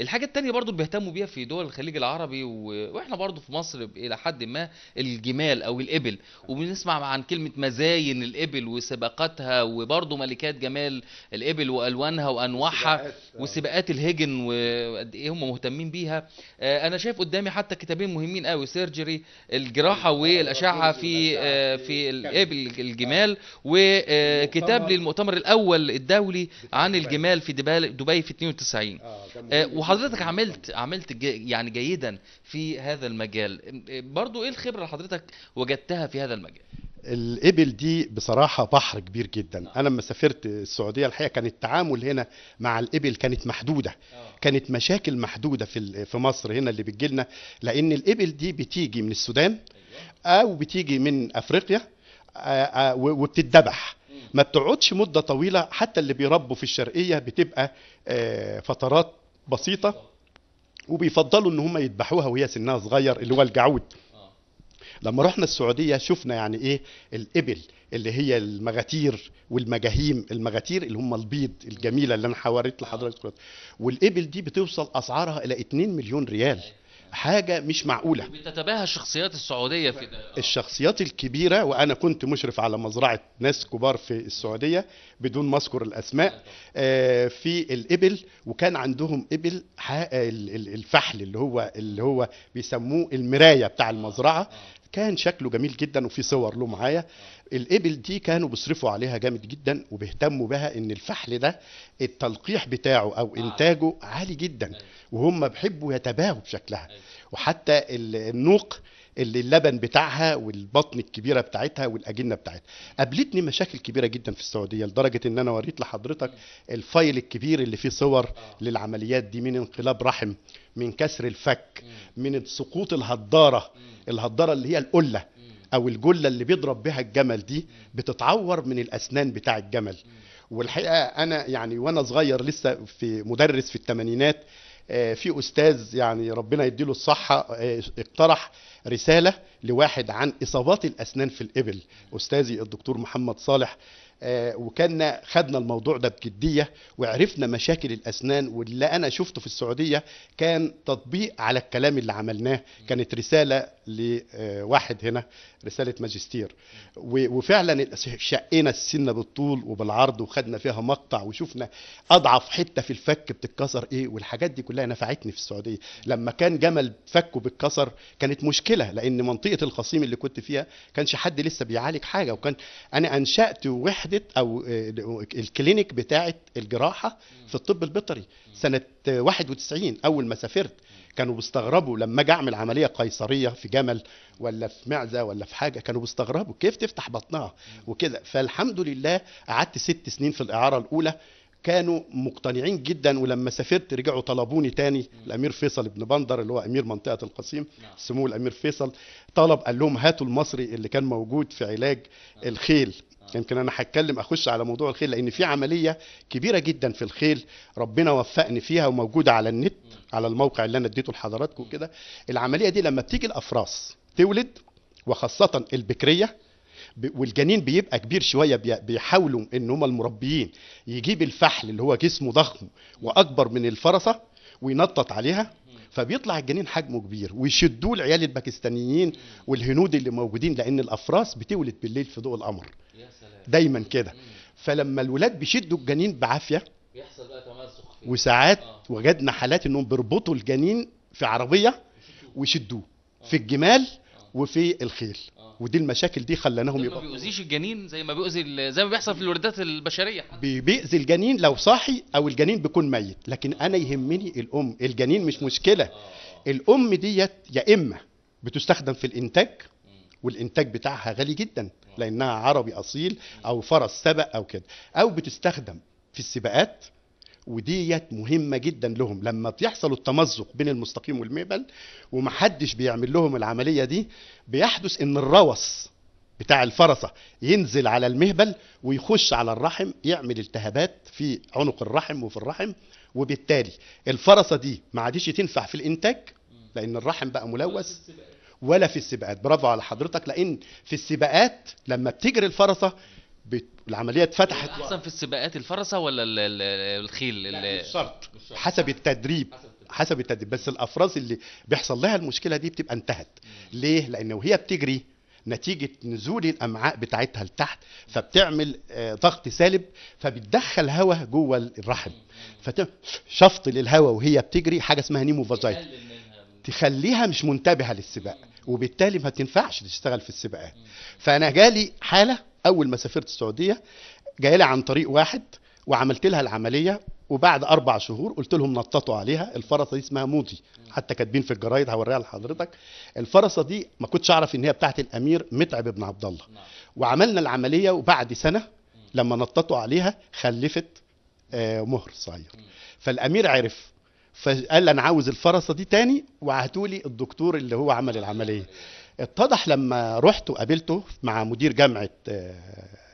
الحاجة التانية برضو بيهتموا بيها في دول الخليج العربي و... واحنا برضو في مصر الى حد ما الجمال او الابل وبنسمع عن كلمة مزاين الابل وسباقاتها وبرضو ملكات جمال الابل والوانها وانواعها آه. وسباقات الهجن وقد ايه هم مهتمين بيها آه، انا شايف قدامي حتى كتابين مهمين قوي سيرجري الجراحة آه، والاشعة في في الابل الجمال وكتاب للمؤتمر الاول الدولي عن الجمال في دبي في 92 آه وحضرتك عملت عملت جي يعني جيدا في هذا المجال إيه، برضو ايه الخبره اللي حضرتك وجدتها في هذا المجال الابل دي بصراحه بحر كبير جدا آه. انا لما سافرت السعوديه الحقيقه كان التعامل هنا مع الابل كانت محدوده آه. كانت مشاكل محدوده في في مصر هنا اللي بتجي لنا لان الابل دي بتيجي من السودان أيوة. او بتيجي من افريقيا آه، آه، وبتتذبح ما بتقعدش مده طويله حتى اللي بيربوا في الشرقيه بتبقى آه، فترات بسيطه وبيفضلوا ان هم يذبحوها وهي سنها صغير اللي هو الجعود لما رحنا السعوديه شفنا يعني ايه الابل اللي هي المغاتير والمجاهيم المغاتير اللي هم البيض الجميله اللي انا حوريت لحضرتك والابل دي بتوصل اسعارها الى 2 مليون ريال حاجة مش معقولة بتتباهى الشخصيات السعودية في ده الشخصيات الكبيرة وأنا كنت مشرف على مزرعة ناس كبار في السعودية بدون ما أذكر الأسماء آه، في الإبل وكان عندهم إبل الفحل اللي هو اللي هو بيسموه المراية بتاع المزرعة كان شكله جميل جدا وفي صور له معايا الابل دي كانوا بيصرفوا عليها جامد جدا وبيهتموا بها ان الفحل ده التلقيح بتاعه او آه. انتاجه عالي جدا أيوة. وهم بيحبوا يتباهوا بشكلها أيوة. وحتى النوق اللي اللبن بتاعها والبطن الكبيره بتاعتها والاجنه بتاعتها قابلتني مشاكل كبيره جدا في السعوديه لدرجه ان انا وريت لحضرتك الفايل الكبير اللي فيه صور آه. للعمليات دي من انقلاب رحم من كسر الفك من سقوط الهضاره الهضاره اللي هي القله او الجله اللي بيضرب بها الجمل دي بتتعور من الاسنان بتاع الجمل والحقيقه انا يعني وانا صغير لسه في مدرس في الثمانينات آه، في استاذ يعني ربنا يديله الصحه آه، اقترح رساله لواحد عن اصابات الاسنان في الابل استاذي الدكتور محمد صالح آه، وكنا خدنا الموضوع ده بجدية وعرفنا مشاكل الأسنان واللي أنا شفته في السعودية كان تطبيق على الكلام اللي عملناه كانت رسالة لواحد آه، هنا رسالة ماجستير وفعلا شقينا السنة بالطول وبالعرض وخدنا فيها مقطع وشفنا أضعف حتة في الفك بتتكسر إيه والحاجات دي كلها نفعتني في السعودية لما كان جمل فكه بيتكسر كانت مشكلة لأن منطقة الخصيم اللي كنت فيها كانش حد لسه بيعالج حاجة وكان أنا أنشأت وحدة وحده او آه، الكلينيك بتاعه الجراحه في الطب البيطري سنه 91 اول ما سافرت كانوا بيستغربوا لما اجي اعمل عمليه قيصريه في جمل ولا في معزه ولا في حاجه كانوا بيستغربوا كيف تفتح بطنها وكده فالحمد لله قعدت ست سنين في الاعاره الاولى كانوا مقتنعين جدا ولما سافرت رجعوا طلبوني تاني الامير فيصل بن بندر اللي هو امير منطقه القصيم نعم. سمو الامير فيصل طلب قال لهم هاتوا المصري اللي كان موجود في علاج الخيل يمكن انا هتكلم اخش على موضوع الخيل لان في عمليه كبيره جدا في الخيل ربنا وفقني فيها وموجوده على النت على الموقع اللي انا اديته لحضراتكم كده العمليه دي لما بتيجي الافراس تولد وخاصه البكريه والجنين بيبقى كبير شويه بيحاولوا ان هم المربيين يجيب الفحل اللي هو جسمه ضخم واكبر من الفرسه وينطط عليها فبيطلع الجنين حجمه كبير ويشدوه العيال الباكستانيين والهنود اللي موجودين لان الافراس بتولد بالليل في ضوء القمر دايما كده فلما الولاد بيشدوا الجنين بعافيه بيحصل بقى تمزق وساعات آه. وجدنا حالات انهم بيربطوا الجنين في عربيه ويشدوه آه. في الجمال آه. وفي الخيل ودي المشاكل دي خلاناهم يبقى ما بيؤذيش الجنين زي ما بيؤذي زي ما بيحصل في الوردات البشريه بيؤذي الجنين لو صاحي او الجنين بيكون ميت لكن انا يهمني الام الجنين مش مشكله آه. الام ديت يا اما بتستخدم في الانتاج والانتاج بتاعها غالي جدا لانها عربي اصيل او فرس سبق او كده او بتستخدم في السباقات وديت مهمه جدا لهم لما بيحصل التمزق بين المستقيم والمقبل ومحدش بيعمل لهم العمليه دي بيحدث ان الروث بتاع الفرسه ينزل على المهبل ويخش على الرحم يعمل التهابات في عنق الرحم وفي الرحم وبالتالي الفرسه دي ما عادش تنفع في الانتاج لان الرحم بقى ملوث ولا في السباقات برافو على حضرتك لان في السباقات لما بتجري الفرسه بت... العمليه اتفتحت احسن في السباقات الفرسه ولا ال الخيل لا مش شرط حسب التدريب حسب التدريب بس الافراس اللي بيحصل لها المشكله دي بتبقى انتهت ليه لان وهي بتجري نتيجه نزول الامعاء بتاعتها لتحت فبتعمل آه، ضغط سالب فبتدخل هواء جوه الرحم فشفط للهواء وهي بتجري حاجه اسمها نيمو نيموفازايت تخليها مش منتبهه للسباق وبالتالي ما تنفعش تشتغل في السباقات فانا جالي حاله اول ما سافرت السعوديه جاي لي عن طريق واحد وعملت لها العمليه وبعد اربع شهور قلت لهم نططوا عليها الفرصه دي اسمها موضي حتى كاتبين في الجرايد هوريها لحضرتك الفرصه دي ما كنتش اعرف ان هي بتاعت الامير متعب بن عبد الله نعم. وعملنا العمليه وبعد سنه لما نططوا عليها خلفت آه، مهر صغير فالامير عرف فقال انا عاوز الفرصه دي تاني وهاتولي الدكتور اللي هو عمل العمليه اتضح لما رحت وقابلته مع مدير جامعه آه،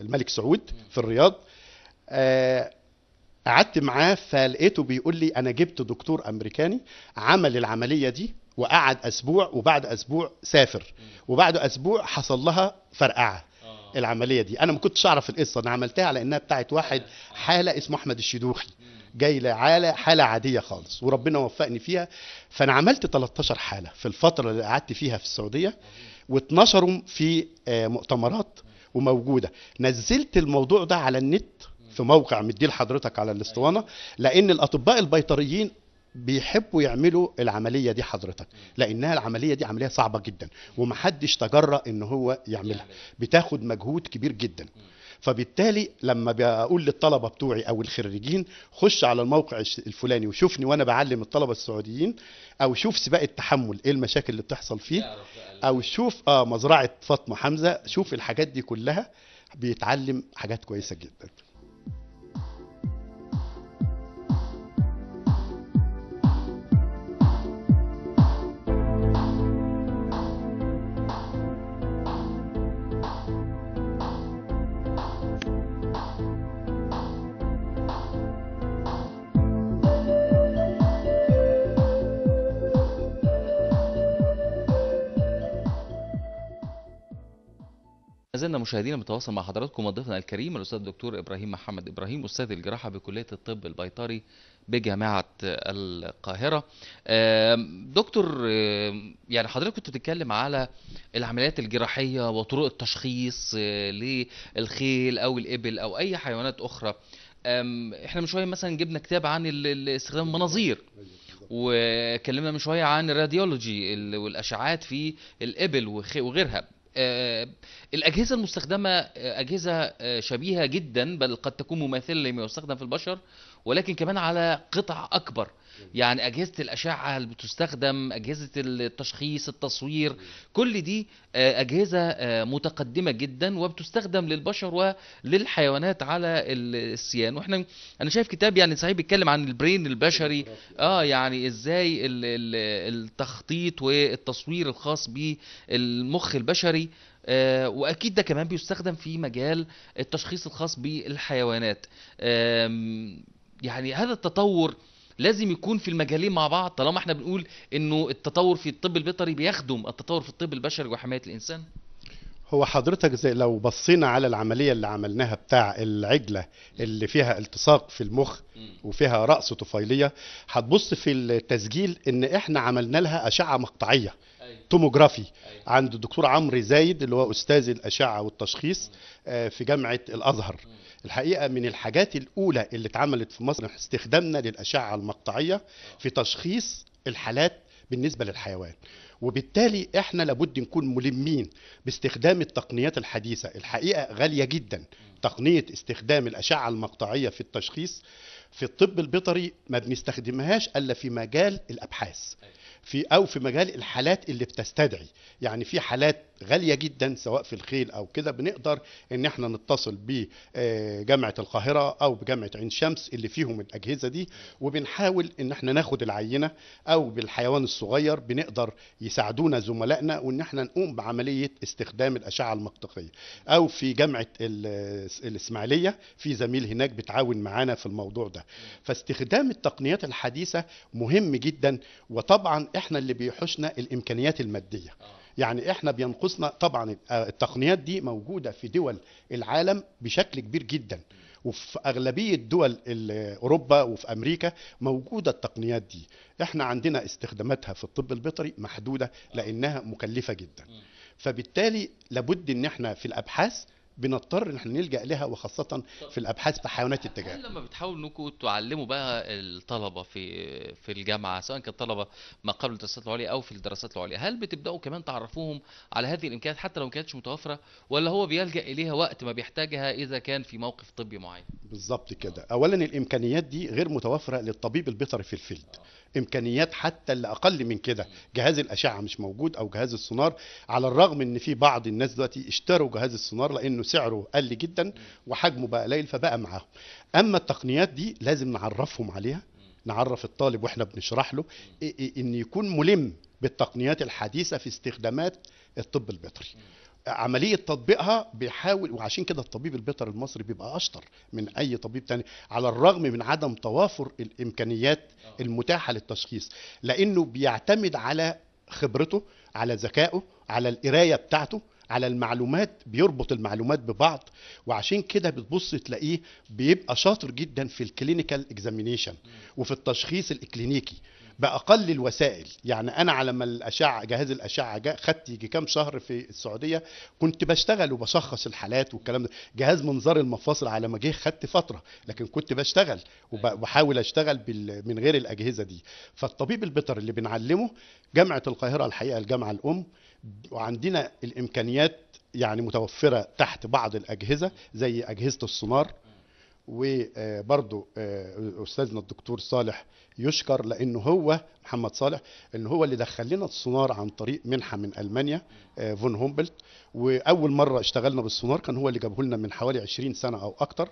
الملك سعود في الرياض آه، قعدت معاه فلقيته بيقول لي انا جبت دكتور امريكاني عمل العمليه دي وقعد اسبوع وبعد اسبوع سافر وبعد اسبوع حصل لها فرقعه آه. العمليه دي انا ما كنتش اعرف القصه انا عملتها على انها بتاعت واحد حاله اسمه احمد الشيدوخي جاي لعالة حاله عاديه خالص وربنا وفقني فيها فانا عملت 13 حاله في الفتره اللي قعدت فيها في السعوديه واتنشروا في آه، مؤتمرات وموجوده نزلت الموضوع ده على النت في موقع مديه لحضرتك على الاسطوانه لان الاطباء البيطريين بيحبوا يعملوا العمليه دي حضرتك لانها العمليه دي عمليه صعبه جدا ومحدش تجرأ ان هو يعملها بتاخد مجهود كبير جدا فبالتالي لما بقول للطلبه بتوعي او الخريجين خش على الموقع الفلاني وشوفني وانا بعلم الطلبه السعوديين او شوف سباق التحمل ايه المشاكل اللي بتحصل فيه او شوف اه مزرعه فاطمه حمزه شوف الحاجات دي كلها بيتعلم حاجات كويسه جدا زلنا مشاهدينا بالتواصل مع حضراتكم وضيفنا الكريم الاستاذ الدكتور ابراهيم محمد ابراهيم استاذ الجراحه بكليه الطب البيطري بجامعه القاهره. دكتور يعني حضرتك كنت بتتكلم على العمليات الجراحيه وطرق التشخيص آه، للخيل او الابل او اي حيوانات اخرى. احنا من شويه مثلا جبنا كتاب عن استخدام المناظير. وكلمنا من شويه عن الراديولوجي والاشعاعات في الابل وغيرها آه، الأجهزة المستخدمة آه، أجهزة آه، شبيهة جدا بل قد تكون مماثلة لما يستخدم في البشر ولكن كمان على قطع أكبر يعني اجهزه الاشعه اللي بتستخدم اجهزه التشخيص التصوير كل دي آه، اجهزه آه، متقدمه جدا وبتستخدم للبشر وللحيوانات على السيان واحنا انا شايف كتاب يعني صحيح بيتكلم عن البرين البشري اه يعني ازاي التخطيط والتصوير الخاص بالمخ البشري آه، واكيد ده كمان بيستخدم في مجال التشخيص الخاص بالحيوانات يعني هذا التطور لازم يكون في المجالين مع بعض طالما احنا بنقول انه التطور في الطب البيطري بيخدم التطور في الطب البشري وحمايه الانسان هو حضرتك زي لو بصينا على العملية اللي عملناها بتاع العجلة اللي فيها التصاق في المخ وفيها رأس طفيلية هتبص في التسجيل ان احنا عملنا لها أشعة مقطعية التوموغرافي عند الدكتور عمرو زايد اللي هو استاذ الاشعه والتشخيص آه، في جامعه الازهر الحقيقه من الحاجات الاولى اللي اتعملت في مصر استخدامنا للاشعه المقطعيه في تشخيص الحالات بالنسبه للحيوان وبالتالي احنا لابد نكون ملمين باستخدام التقنيات الحديثه الحقيقه غاليه جدا تقنيه استخدام الاشعه المقطعيه في التشخيص في الطب البيطري ما بنستخدمهاش الا في مجال الابحاث في او في مجال الحالات اللي بتستدعي يعني في حالات غاليه جدا سواء في الخيل او كده بنقدر ان احنا نتصل بجامعه آه، القاهره او بجامعه عين شمس اللي فيهم الاجهزه دي وبنحاول ان احنا ناخد العينه او بالحيوان الصغير بنقدر يساعدونا زملائنا وان احنا نقوم بعمليه استخدام الاشعه المقطقيه او في جامعه آه، الاسماعيليه في زميل هناك بتعاون معانا في الموضوع ده فاستخدام التقنيات الحديثه مهم جدا وطبعا احنا اللي بيحوشنا الامكانيات الماديه يعني احنا بينقصنا طبعا التقنيات دي موجوده في دول العالم بشكل كبير جدا وفي اغلبيه دول اوروبا وفي امريكا موجوده التقنيات دي احنا عندنا استخداماتها في الطب البيطري محدوده لانها مكلفه جدا فبالتالي لابد ان احنا في الابحاث بنضطر ان احنا نلجا لها وخاصه في الابحاث في حيوانات التجارب لما بتحاولوا انكم تعلموا بقى الطلبه في في الجامعه سواء كان طلبه ما قبل الدراسات العليا او في الدراسات العليا هل بتبداوا كمان تعرفوهم على هذه الامكانيات حتى لو ما كانتش متوفره ولا هو بيلجا اليها وقت ما بيحتاجها اذا كان في موقف طبي معين بالظبط كده اولا الامكانيات دي غير متوفره للطبيب البيطري في الفيلد امكانيات حتى اللي اقل من كده جهاز الاشعه مش موجود او جهاز السونار على الرغم ان في بعض الناس دلوقتي اشتروا جهاز السونار لانه سعره قل جدا وحجمه بقى قليل فبقى معاهم اما التقنيات دي لازم نعرفهم عليها نعرف الطالب واحنا بنشرح له ان يكون ملم بالتقنيات الحديثه في استخدامات الطب البيطري عمليه تطبيقها بيحاول وعشان كده الطبيب البيطري المصري بيبقى اشطر من اي طبيب تاني على الرغم من عدم توافر الامكانيات آه. المتاحه للتشخيص لانه بيعتمد على خبرته على ذكائه على القرايه بتاعته على المعلومات بيربط المعلومات ببعض وعشان كده بتبص تلاقيه بيبقى شاطر جدا في الكلينيكال اكزامينيشن وفي التشخيص الاكلينيكي باقل الوسائل يعني انا على ما الاشعه جهاز الاشعه جاء خدت يجي كام شهر في السعوديه كنت بشتغل وبشخص الحالات والكلام ده جهاز منظار المفاصل على ما جه خدت فتره لكن كنت بشتغل وبحاول اشتغل من غير الاجهزه دي فالطبيب البيطري اللي بنعلمه جامعه القاهره الحقيقه الجامعه الام وعندنا الامكانيات يعني متوفره تحت بعض الاجهزه زي اجهزه السونار وبرضو آه، استاذنا الدكتور صالح يشكر لانه هو محمد صالح ان هو اللي دخل لنا السونار عن طريق منحه من المانيا آه، فون هومبلت واول مره اشتغلنا بالسونار كان هو اللي جابه لنا من حوالي 20 سنه او اكتر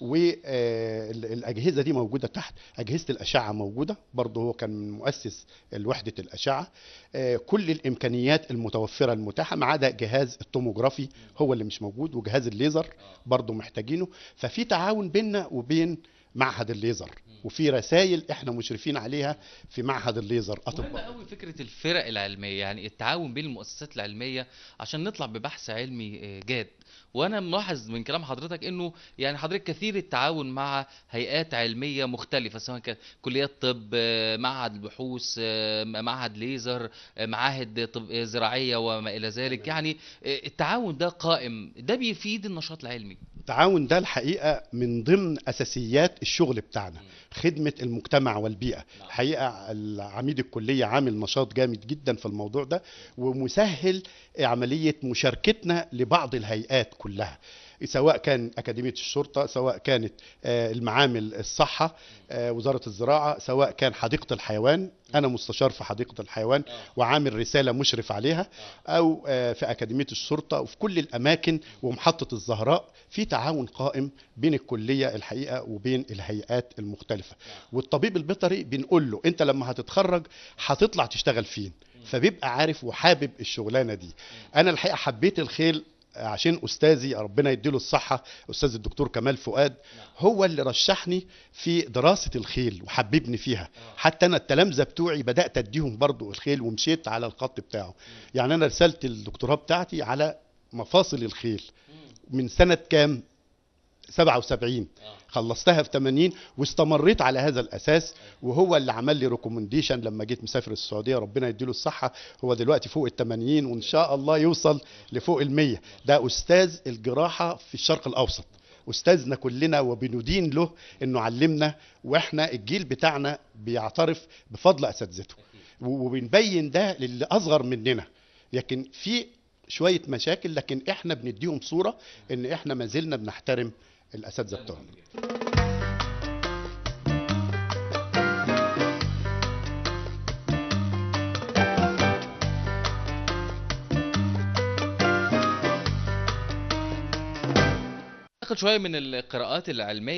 والاجهزه آه، دي موجوده تحت اجهزه الاشعه موجوده برضه هو كان مؤسس وحده الاشعه آه، كل الامكانيات المتوفره المتاحه ما عدا جهاز التوموغرافي هو اللي مش موجود وجهاز الليزر برضه محتاجينه ففي تعاون بيننا وبين معهد الليزر وفي رسائل احنا مشرفين عليها في معهد الليزر اطباء مهمه قوي فكره الفرق العلميه يعني التعاون بين المؤسسات العلميه عشان نطلع ببحث علمي آه، جاد وانا ملاحظ من كلام حضرتك انه يعني حضرتك كثير التعاون مع هيئات علميه مختلفه سواء كانت كليات طب آه، معهد البحوث آه، معهد ليزر معاهد طب زراعيه وما الى ذلك يعني التعاون ده قائم ده بيفيد النشاط العلمي التعاون ده الحقيقه من ضمن اساسيات الشغل بتاعنا خدمه المجتمع والبيئه نعم. الحقيقه عميد الكليه عامل نشاط جامد جدا في الموضوع ده ومسهل عمليه مشاركتنا لبعض الهيئات كلها سواء كان أكاديمية الشرطة سواء كانت آه، المعامل الصحة آه، وزارة الزراعة سواء كان حديقة الحيوان أنا مستشار في حديقة الحيوان آه. وعامل رسالة مشرف عليها أو في أكاديمية الشرطة وفي كل الأماكن ومحطة الزهراء في تعاون قائم بين الكلية الحقيقة وبين الهيئات المختلفة والطبيب البيطري بنقول له أنت لما هتتخرج هتطلع تشتغل فين فبيبقى عارف وحابب الشغلانه دي انا الحقيقه حبيت الخيل عشان استاذي ربنا يديله الصحه استاذ الدكتور كمال فؤاد هو اللي رشحني في دراسه الخيل وحببني فيها آه. حتى انا التلامذه بتوعي بدات اديهم برضو الخيل ومشيت على الخط بتاعه يعني انا رسالة الدكتوراه بتاعتي على مفاصل الخيل من سنه كام 77 آه. خلصتها في 80 واستمريت على هذا الاساس وهو اللي عمل لي ريكومنديشن لما جيت مسافر السعوديه ربنا يديله الصحه هو دلوقتي فوق ال 80 وان شاء الله يوصل لفوق ال 100 ده استاذ الجراحه في الشرق الاوسط استاذنا كلنا وبندين له انه علمنا واحنا الجيل بتاعنا بيعترف بفضل اساتذته وبنبين ده للي اصغر مننا لكن في شويه مشاكل لكن احنا بنديهم صوره ان احنا ما زلنا بنحترم الاساتذه زبطان شوية من القراءات العلمية